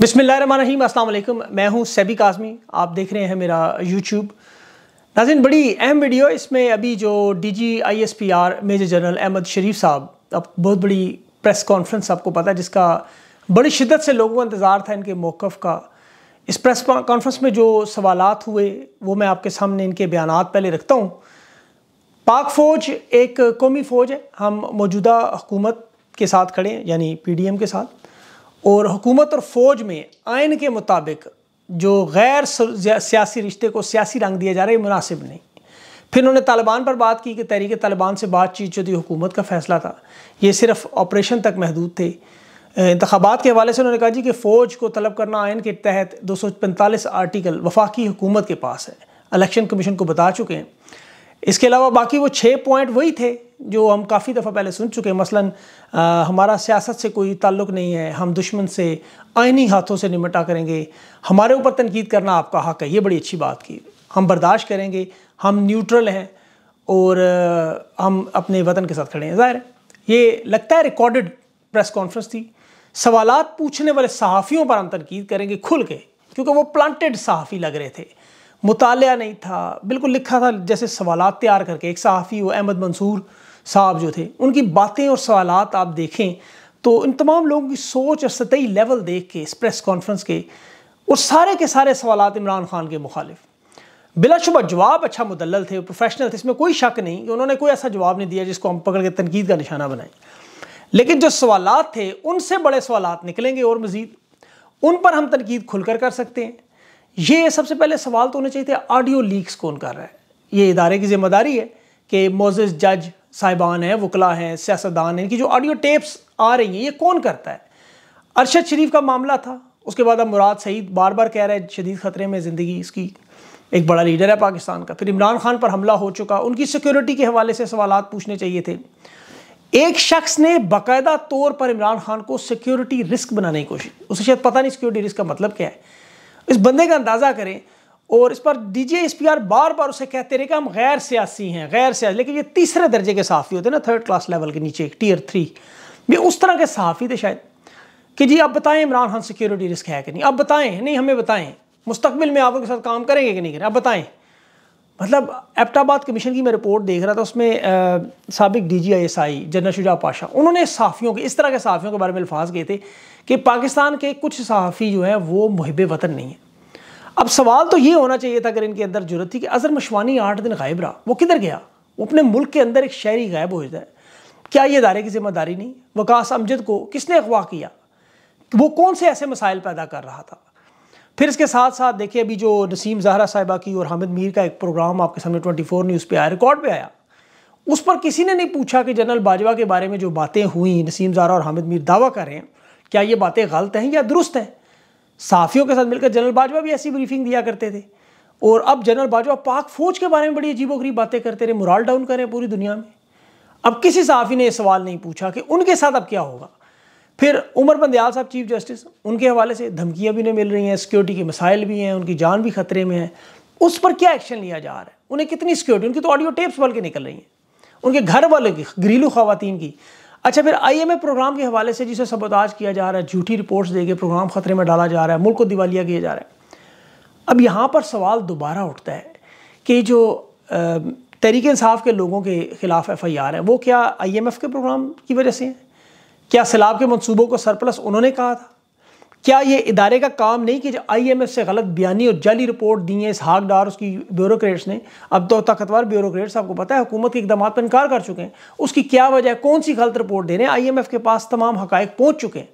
बिसमीम अल्लाम मैं हूं सैबिक आजमी आप देख रहे हैं मेरा यूट्यूब नाजिन बड़ी अहम वीडियो इसमें अभी जो D G I S P R major general Ahmad Sharif साहब अब बहुत बड़ी प्रेस कॉन्फ्रेंस आपको पता है जिसका बड़ी शिद्दत से लोगों का इंतज़ार था इनके मौक़ का इस प्रेस कॉन्फ्रेंस में जो सवाल हुए वो मैं आपके सामने इनके बयान पहले रखता हूँ पाक फ़ौज एक कौमी फ़ौज है हम मौजूदा हुकूमत के साथ खड़े हैं यानी पी डी एम के साथ और हुकूमत और फ़ौज में आयन के मुताबिक जो गैर सियासी रिश्ते को सियासी रंग दिया जा रहा है मुनासिब नहीं फिर उन्होंने तालिबान पर बात की कि तहरीक तालिबान से बातचीत जो थी हुकूमत का फैसला था ये सिर्फ ऑपरेशन तक महदूद थे इंतबात के हवाले से उन्होंने कहा जी कि फ़ौज को तलब करना आयन के तहत दो सौ पैंतालीस आर्टिकल वफाकी हुकूमत के पास है इलेक्शन कमीशन को बता चुके हैं इसके अलावा बाकी वो छः पॉइंट वही थे जो हम काफ़ी दफ़ा पहले सुन चुके हैं मसलन आ, हमारा सियासत से कोई ताल्लुक नहीं है हम दुश्मन से आइनी हाथों से निमटा करेंगे हमारे ऊपर तनकीद करना आपका हक है ये बड़ी अच्छी बात की हम बर्दाश्त करेंगे हम न्यूट्रल हैं और आ, हम अपने वतन के साथ खड़े हैं ज़ाहिर ये लगता है रिकॉर्डेड प्रेस कॉन्फ्रेंस थी सवालत पूछने वाले सहाफ़ियों पर हम तनकीद करेंगे खुल के क्योंकि वो प्लांटेड सहाफ़ी लग रहे थे मुताल नहीं था बिल्कुल लिखा था जैसे सवाल तैयार करके एक सहाफ़ी व अहमद मंसूर साहब जो थे उनकी बातें और सवाल आप देखें तो इन तमाम लोगों की सोच और सतही लेवल देख के इस प्रेस कॉन्फ्रेंस के और सारे के सारे सवाल इमरान खान के मुखालिफ बिलाशुबा जवाब अच्छा मुदलल थे प्रोफेशनल थे इसमें कोई शक नहीं कि उन्होंने कोई ऐसा जवाब नहीं दिया जिसको हम पकड़ के तनकीद का निशाना बनाएं लेकिन जो सवाल थे उनसे बड़े सवाल निकलेंगे और मज़ीद उन पर हम तनकीद खुलकर कर सकते हैं ये सबसे पहले सवाल तो होने चाहिए थे ऑडियो लीक्स कौन कर रहा है ये इदारे की जिम्मेदारी है कि मोजिस जज साहिबान हैं वकला हैं सियासतदान हैं इनकी जो ऑडियो टेप्स आ रही हैं ये कौन करता है अरशद शरीफ का मामला था उसके बाद अब मुराद सईद बार बार कह रहे हैं शदीद ख़तरे में ज़िंदगी इसकी एक बड़ा लीडर है पाकिस्तान का फिर इमरान खान पर हमला हो चुका उनकी सिक्योरिटी के हवाले से सवाल पूछने चाहिए थे एक शख्स ने बाकायदा तौर पर इमरान खान को सिक्योरिटी रिस्क बनाने की कोशिश उसे शायद पता नहीं सिक्योरिटी रिस्क का मतलब क्या है इस बंदे का अंदाज़ा करें और इस पर डीजे एस पी आर बार बार उसे कहते रहे कि हम गैर सियासी हैं गैर सियासी लेकिन ये तीसरे दर्जे के सहाफ़ी होते हैं ना थर्ड क्लास लेवल के नीचे टीयर थ्री ये उस तरह के सहाफ़ी थे शायद कि जी आप बताएं इमरान खान सिक्योरिटी रिस्क है कि नहीं आप बताएं नहीं हमें बताएं मुस्तबिल में आप उनके साथ काम करेंगे कि नहीं करें आप बताएं मतलब एपटाबाद कमीशन की मैं रिपोर्ट देख रहा था उसमें सबक D G I S I general Shuja Pasha उन्होंने सहाफ़ियों के इस तरह के सहाफ़ियों के बारे में अल्फाज किए थे कि पाकिस्तान के कुछ सहाफ़ी जो हैं वो मुहब वतन नहीं हैं अब सवाल तो ये होना चाहिए था अगर इनके अंदर जरूरत थी कि अज़र मशवानी आठ दिन गायब रहा वो किधर गया वो अपने मुल्क के अंदर एक शहरी गायब हो जाए क्या ये इदारे की जिम्मेदारी नहीं वकास अमजद को किसने अगवा किया वो कौन से ऐसे मसाइल पैदा कर रहा था फिर इसके साथ साथ देखिए अभी जो नसीम जहरा साहिबा की और हामिद मीर का एक प्रोग्राम आपके सामने 24 न्यूज़ पे आया रिकॉर्ड पे आया उस पर किसी ने नहीं पूछा कि जनरल बाजवा के बारे में जो बातें हुई नसीम जहरा और हामिद मीर दावा कर रहे हैं क्या ये बातें गलत हैं या दुरुस्त हैं साफियों के साथ मिलकर जनरल बाजवा भी ऐसी ब्रीफिंग दिया करते थे और अब जनरल बाजवा पाक फौज के बारे में बड़ी वरीब बातें करते रहे मुराल डाउन करें पूरी दुनिया में अब किसी साफी ने यह सवाल नहीं पूछा कि उनके साथ अब क्या होगा फिर उमर बंदयाल साहब चीफ जस्टिस उनके हवाले से धमकियाँ भी नहीं मिल रही हैं सिक्योरिटी के मसाइल भी हैं उनकी जान भी खतरे में है उस पर क्या एक्शन लिया जा रहा है उन्हें कितनी सिक्योरिटी उनकी तो ऑडियो टेप्स बल के निकल रही हैं उनके घर वालों की घरेलू खातन की अच्छा फिर आईएमए प्रोग्राम के हवाले से जिसे सबोताज किया जा रहा है झूठी रिपोर्ट्स देके प्रोग्राम खतरे में डाला जा रहा है मुल्क को दिवालिया किया जा रहा है अब यहाँ पर सवाल दोबारा उठता है कि जो तहरीक इंसाफ के लोगों के ख़िलाफ़ एफ आई आर है वो क्या आई एम एफ़ के प्रोग्राम की वजह से है क्या सैलाब के मंसूबों को सरप्लस उन्होंने कहा था क्या ये इदारे का काम नहीं कि जो एफ से गलत बयानी और जाली रिपोर्ट दी है इस हाकडार उसकी ब्यूरोक्रेट्स ने अब तो ताकतवर ब्यूरोक्रेट्स आपको पता है हुकूमत के इकदाम पर इनकार कर चुके हैं उसकी क्या वजह है कौन सी गलत रिपोर्ट देने एफ के पास तमाम हक पहुँच चुके हैं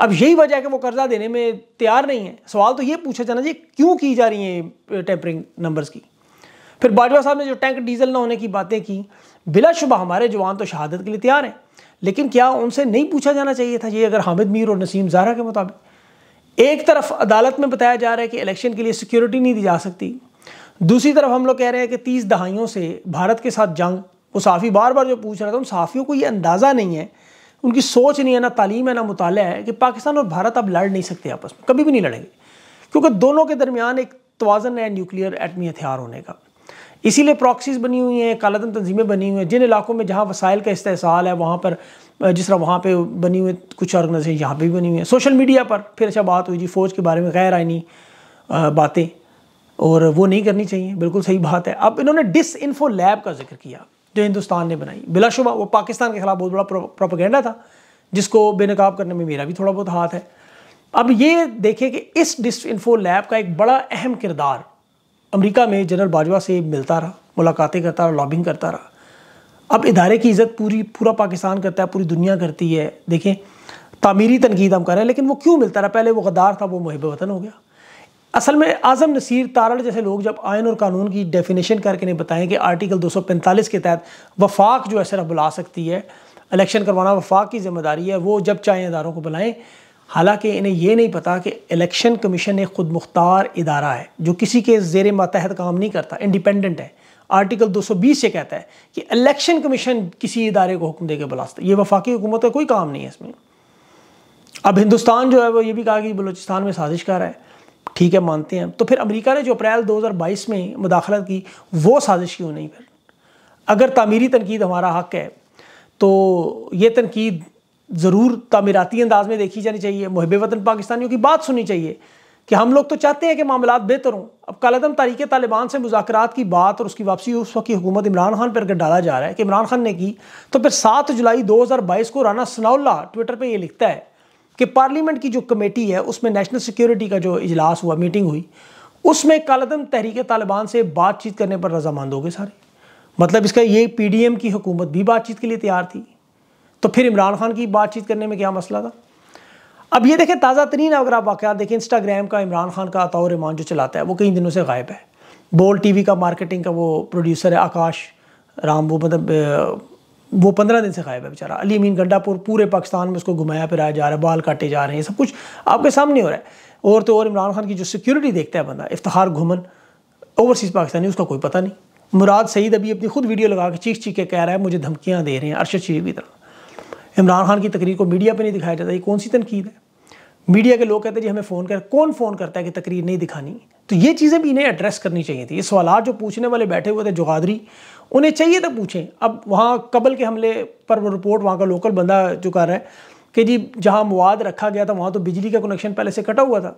अब यही वजह है कि वो कर्जा देने में तैयार नहीं है सवाल तो ये पूछा जाना चाहिए क्यों की जा रही है टेम्परिंग नंबर्स की फिर बाजवा साहब ने जो टैंक डीजल ना होने की बातें की बिलाशुबा हमारे जवान तो शहादत के लिए तैयार हैं लेकिन क्या उनसे नहीं पूछा जाना चाहिए था ये अगर हामिद मीर और नसीम ज़ारा के मुताबिक एक तरफ अदालत में बताया जा रहा है कि इलेक्शन के लिए सिक्योरिटी नहीं दी जा सकती दूसरी तरफ हम लोग कह रहे हैं कि तीस दहाइयों से भारत के साथ जंग वो साफ़ी बार बार जो पूछ रहा था उन साफ़ियों को ये अंदाज़ा नहीं है उनकी सोच नहीं है ना तालीम है ना मुताल है कि पाकिस्तान और भारत अब लड़ नहीं सकते आपस में कभी भी नहीं लड़ेंगे क्योंकि दोनों के दरमियान एक तोज़न है न्यूक्लियर एटमी हथियार होने का इसीलिए प्रॉक्सीज बनी हुई हैं कालादन तंजीमें बनी हुई हैं जिन इलाकों में जहाँ वसाइल का इस्तेसाल है वहाँ पर जिस तरह वहाँ पर बनी हुई कुछ ऑर्गनाइजेशन यहाँ पर भी बनी हुई हैं सोशल मीडिया पर फिर अच्छा बात हुई जी फ़ौज के बारे में गैर आइनी बातें और वो नहीं करनी चाहिए बिल्कुल सही बात है अब इन्होंने डिस इन्फो लैब का जिक्र किया जो हिंदुस्तान ने बनाई बिलाशुबा वो पाकिस्तान के खिलाफ बहुत बड़ा प्रोपोगेंडा था जिसको बेनकाब करने में मेरा भी थोड़ा बहुत हाथ है अब ये देखें कि इस डिस इन्फो लैब का एक बड़ा अहम किरदार अमेरिका में जनरल बाजवा से मिलता रहा मुलाकातें करता रहा लॉबिंग करता रहा अब इदारे की इज़्ज़त पूरी पूरा पाकिस्तान करता है पूरी दुनिया करती है देखें तामीरी तनकीद हम कर रहे हैं लेकिन वो क्यों मिलता रहा पहले वो गद्दार था वो मुहब वतन हो गया असल में आज़म नसीर तारड़ जैसे लोग जब आयन और कानून की डेफिनेशन करके नहीं बताएं कि आर्टिकल 245 के तहत वफाक जो है सिर्फ बुला सकती है इलेक्शन करवाना वफाक की जिम्मेदारी है वो जब चाहें इदारों को बुलाएं हालांकि इन्हें यह नहीं पता कि इलेक्शन कमीशन एक ख़ुद मुख्तार इदारा है जो किसी के जेर मातहत काम नहीं करता इंडिपेंडेंट है आर्टिकल 220 ये कहता है कि इलेक्शन कमीशन किसी इदारे को हुक्म दे के बुला सकता है ये वफाकी हुकूमत का कोई काम नहीं है इसमें अब हिंदुस्तान जो है वो ये भी कहा कि बलोचिस्तान में साजिश कर रहा है ठीक है मानते हैं तो फिर अमरीका ने जो अप्रैल बाईस में मुदाखलत की वो साजिश क्यों नहीं फिर अगर तामीरी तनकीद हमारा हक है तो ये तनकीद ज़रूर तमीराती अंदाज में देखी जानी चाहिए मुहब वतन पाकिस्तानियों की बात सुननी चाहिए कि हम लोग तो चाहते हैं कि मामला बेहतर हों अब कलदम तारीख तालिबान से मुजाकर की बात और उसकी वापसी उस वक्त की हुकूमत इमरान खान पर अगर डाला जा रहा है कि इमरान खान ने की तो फिर सात जुलाई दो हज़ार बाईस को राना सनाउल्ला ट्विटर पर यह लिखता है कि पार्लियामेंट की जो कमेटी है उसमें नेशनल सिक्योरिटी का जो इजलास हुआ मीटिंग हुई उसमें कलदम तहरीक तालिबान से बातचीत करने पर रजामंद हो गए सारे मतलब इसका ये पी डी एम की हुकूमत भी बातचीत के लिए तैयार थी तो फिर इमरान खान की बातचीत करने में क्या मसला था अब ये देखें ताज़ा तरीन अगर आप वाक़ देखें इंस्टाग्राम का इमरान खान का अताउर रहमान जो चलाता है वो कई दिनों से गायब है बोल टीवी का मार्केटिंग का वो प्रोड्यूसर है आकाश राम वो मतलब वो पंद्रह दिन से गायब है बेचारा अली अमीन गंडापुर पूरे पाकिस्तान में उसको घुमाया फिराया जा रहा है बाल काटे जा रहे हैं सब कुछ आपके सामने हो रहा है और तो और इमरान खान की जो सिक्योरिटी देखता है बंदा इफ्तार घुमन ओवरसीज़ पाकिस्तानी उसका कोई पता नहीं मुराद सईद अभी अपनी खुद वीडियो लगा के चीख चीख के कह रहा है मुझे धमकियाँ दे रहे हैं अरशद शरीफ की तरह इमरान खान की तकरीर को मीडिया पर नहीं दिखाया जाता ये कौन सी तनकीद है मीडिया के लोग कहते हैं जी हमें फ़ोन कर कौन फ़ोन करता है कि तकरीर नहीं दिखानी तो ये चीज़ें भी इन्हें एड्रेस करनी चाहिए थी ये सवाल जो पूछने वाले बैठे हुए थे जुगादरी उन्हें चाहिए था पूछें अब वहाँ कबल के हमले पर वो रिपोर्ट वहाँ का लोकल बंदा जो कर रहा है कि जी जहाँ मवाद रखा गया था वहाँ तो बिजली का कनेक्शन पहले से कटा हुआ था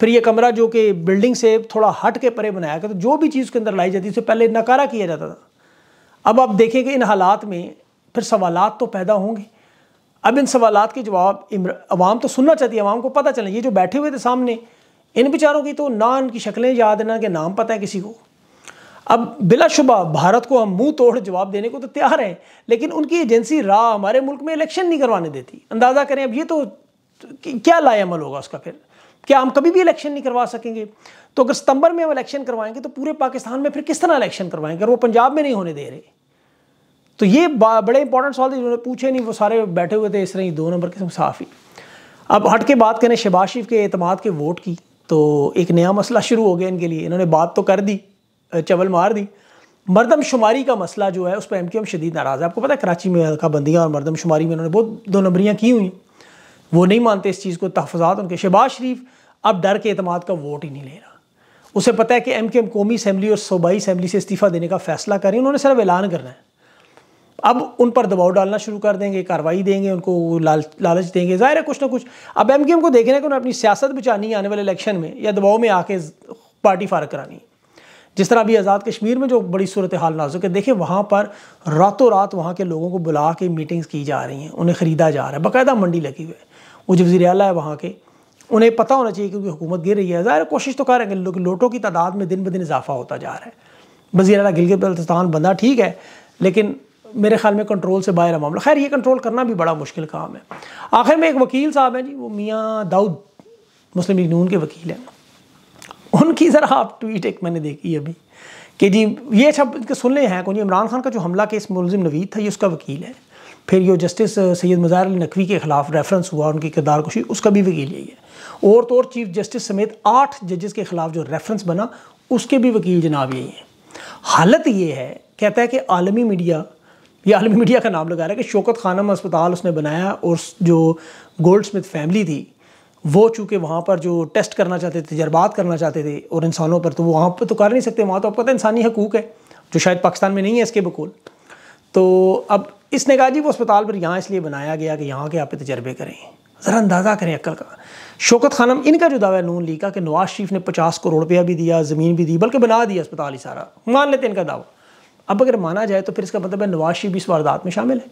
फिर ये कमरा जो कि बिल्डिंग से थोड़ा हट के परे बनाया गया तो जो भी चीज़ उसके अंदर लाई जाती है उसे पहले नकारा किया जाता था अब आप देखें कि इन हालात में फिर सवाल तो पैदा होंगे अब इन सवाल के जवाब अवाम तो सुनना चाहती है अवाम को पता चले ये जो बैठे हुए थे सामने इन बेचारों की तो ना इनकी शक्लें याद ना कि नाम पता है किसी को अब बिलाशुबा भारत को हम मुंह तोड़ जवाब देने को तो तैयार हैं लेकिन उनकी एजेंसी रा हमारे मुल्क में इलेक्शन नहीं करवाने देती अंदाज़ा करें अब ये तो क्या लाएमल होगा उसका फिर क्या हम कभी भी इलेक्शन नहीं करवा सकेंगे तो अगर सितंबर में हम इलेक्शन करवाएंगे तो पूरे पाकिस्तान में फिर किस तरह इलेक्शन करवाएंगे अगर वो पंजाब में नहीं होने दे रहे तो ये बड़े इंपॉर्टेंट सवाल थे जिन्होंने पूछे नहीं वो सारे बैठे हुए थे इस तरह दो नंबर के साफ ही अब हट के बात करें शबाज शरीफ के अतमाद के वोट की तो एक नया मसला शुरू हो गया इनके लिए इन्होंने बात तो कर दी चवल मार दी मरदम शुमारी का मसला जो है उस पर एम क्यू एम शदीद नाराज़ है आपको पता है कराची में हल्काबंदियाँ और मरदम शुमारी में इन्होंने बहुत दो नंबरियाँ की हुई वो नहीं मानते इस चीज़ को तहफात उनके शहबाज शरीफ अब डर के अतमाद का वोट ही नहीं ले रहा उसे पता है कि एम के एम कौमी असम्बली और सूबाई असम्बली से इस्तीफ़ा देने का फैसला करें उन्होंने सिर्फ ऐलान करना है अब उन पर दबाव डालना शुरू कर देंगे कार्रवाई देंगे उनको लाल लालच देंगे जाहिर है कुछ ना कुछ अब एम के एम को देखना कि उन्हें अपनी सियासत बचानी है आने वाले इलेक्शन में या दबाव में आके पार्टी फारग करानी है जिस तरह अभी आज़ाद कश्मीर में जो बड़ी सूरत हाल नाजुक है देखिए वहाँ पर रातों रात वहाँ के लोगों को बुला के मीटिंग्स की जा रही हैं उन्हें ख़रीदा जा रहा है बाकायदा मंडी लगी हुई है वो जो वजी है वहाँ के उन्हें पता होना चाहिए क्योंकि हुकूमत गिर रही है ज़ाहिर कोशिश तो करेंगे लोटों की तादाद में दिन ब दिन इजाफा होता जा रहा है वजी अला गिलगित बल्तिस्तान बंदा ठीक है लेकिन मेरे ख्याल में कंट्रोल से बाहर है मामला खैर ये कंट्रोल करना भी बड़ा मुश्किल काम है आखिर में एक वकील साहब हैं जी वो मियाँ दाऊद मुस्लिम लीग नून के वकील हैं उनकी ज़रा आप ट्वीट एक मैंने देखी अभी कि जी ये सब इनके सुन ले हैं कौन इमरान खान का जो हमला केस मुलजिम नवीद था ये उसका वकील है फिर ये जस्टिस सैयद मज़ार अली नकवी के खिलाफ रेफरेंस हुआ उनकी किरदार कुशी उसका भी वकील यही है और तो और चीफ जस्टिस समेत आठ जजेस के खिलाफ जो रेफरेंस बना उसके भी वकील जनाब यही हैं हालत ये है कहता है कि आलमी मीडिया ये आलमी मीडिया का नाम लगा रहा है कि शौकत खानम अस्पताल उसने बनाया और जो गोल्ड स्मिथ फैमिली थी वो चूँकि वहाँ पर जो टेस्ट करना चाहते थे तजर्बात करना चाहते थे और इंसानों पर तो वहाँ पर तो कर नहीं सकते वहाँ तो आपको पता इंसानी हकूक़ है जो शायद पाकिस्तान में नहीं है इसके बकूल तो अब इसने कहा जी वो अस्पताल पर यहाँ इसलिए बनाया गया कि यहाँ के आप तजर्बे करें ज़रा अंदाज़ा करें अक्ल का शौकत खानम इनका जो दावा नून ली का कि नवाज शरीफ ने पचास करोड़ रुपया भी दिया ज़मीन भी दी बल्कि बना दिया अस्पताल ही सारा मान लेते इनका दावा अब अगर माना जाए तो फिर इसका मतलब है नवाज शरीफ इस वारदात में शामिल है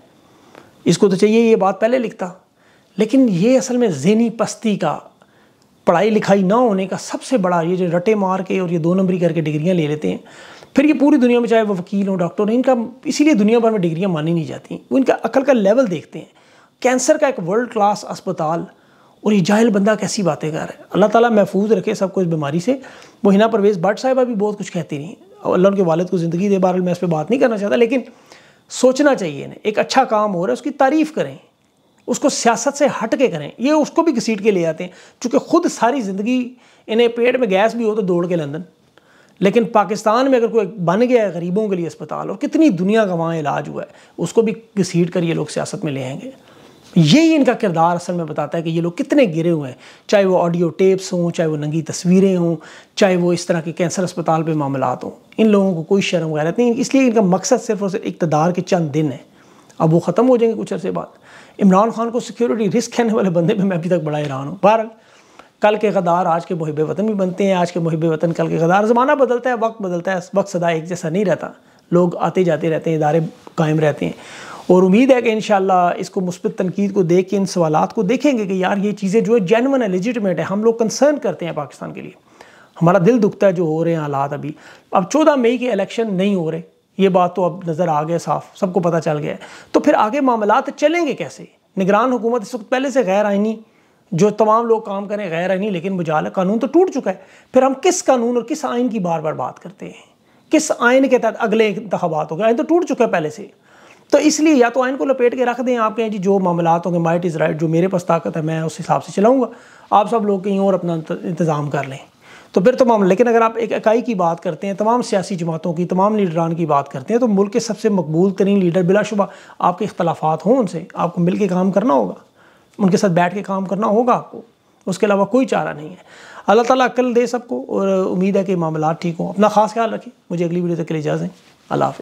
इसको तो चाहिए ये बात पहले लिखता लेकिन ये असल में जहनी पस्ती का पढ़ाई लिखाई ना होने का सबसे बड़ा ये जो रटे मार के और ये दो नंबरी करके डिग्रियाँ ले लेते हैं फिर ये पूरी दुनिया में चाहे वो वकील हो डॉक्टर हो इनका इसीलिए दुनिया भर में डिग्रियाँ मानी नहीं जाती वो इनका अकल का लेवल देखते हैं कैंसर का एक वर्ल्ड क्लास अस्पताल और ये जाहिल बंदा कैसी बातें कर रहा है अल्लाह ताला महफूज रखे सबको इस बीमारी से वो हिना परवेज़ भट्ट साहिबा भी बहुत कुछ कहती रही अल्लाह उनके वालद को ज़िंदगी दे बार मैं इस पर बात नहीं करना चाहता लेकिन सोचना चाहिए ना एक अच्छा काम हो रहा है उसकी तारीफ़ करें उसको सियासत से हट के करें ये उसको भी घसीट के ले आते हैं चूँकि खुद सारी ज़िंदगी इन्हें पेट में गैस भी हो तो दौड़ के लंदन लेकिन पाकिस्तान में अगर कोई बन गया है गरीबों के लिए अस्पताल और कितनी दुनिया का वहाँ इलाज हुआ है उसको भी घसीट कर ये लोग सियासत में ले आएंगे यही इनका किरदार असल में बताता है कि ये लोग कितने गिरे हुए हैं चाहे वो ऑडियो टेप्स हों चाहे वो नंगी तस्वीरें हों चाहे वो इस तरह के कैंसर अस्पताल पे मामला हों इन लोगों को कोई शर्म गैरत नहीं इसलिए इनका मकसद सिर्फ और सिर्फ इकतदार के चंद दिन है अब वो ख़त्म हो जाएंगे कुछ अरसे बाद इमरान खान को सिक्योरिटी रिस्क कहने वाले बंदे पर मैं अभी तक बड़ा हैरान हूँ बहर कल के गदार आज के महब वतन भी बनते हैं आज के महब वतन कल के गदार ज़माना बदलता है वक्त बदलता है वक्त सदा एक जैसा नहीं रहता लोग आते जाते रहते हैं इदारे कायम रहते हैं और उम्मीद है कि इन इसको मुस्बित तनकीद को देख के इन सवाल को देखेंगे कि यार ये चीज़ें जो है जेनवन है है हम लोग कंसर्न करते हैं पाकिस्तान के लिए हमारा दिल दुखता है जो हो रहे हैं हालात अभी अब चौदह मई के इलेक्शन नहीं हो रहे ये बात तो अब नज़र आ गया साफ सबको पता चल गया है तो फिर आगे मामला चलेंगे कैसे निगरान हुकूमत इस वक्त पहले से गैर आइनी जो तमाम लोग काम करें गैर आइनी लेकिन मुजाल कानून तो टूट चुका है फिर हम किस कानून और किस आइन की बार बार बात करते हैं किस आइन के तहत अगले इंतबात हो गए आइन तो टूट चुका है पहले से तो इसलिए या तो आइन को लपेट के रख दें आप कहें जी जो मामला होंगे माइट इज़ राइट जो मेरे पास ताकत है मैं उस हिसाब से चलाऊँगा आप सब लोग कहीं और अपना इंतज़ाम कर लें तो फिर तमाम लेकिन अगर आप एक इकाई की बात करते हैं तमाम सियासी जमातों की तमाम लीडरान की बात करते हैं तो मुल्क के सबसे मकबूल तरीन लीडर बिलाशुबा आपके अख्तलाफात हों उनसे आपको मिल के काम करना होगा उनके साथ बैठ के काम करना होगा आपको उसके अलावा कोई चारा नहीं है अल्लाह ताला अक्ल दे सबको और उम्मीद है कि मामला ठीक हों अपना खास ख्याल रखें मुझे अगली वीडियो तक के लिए इजाज़ें अल्लाह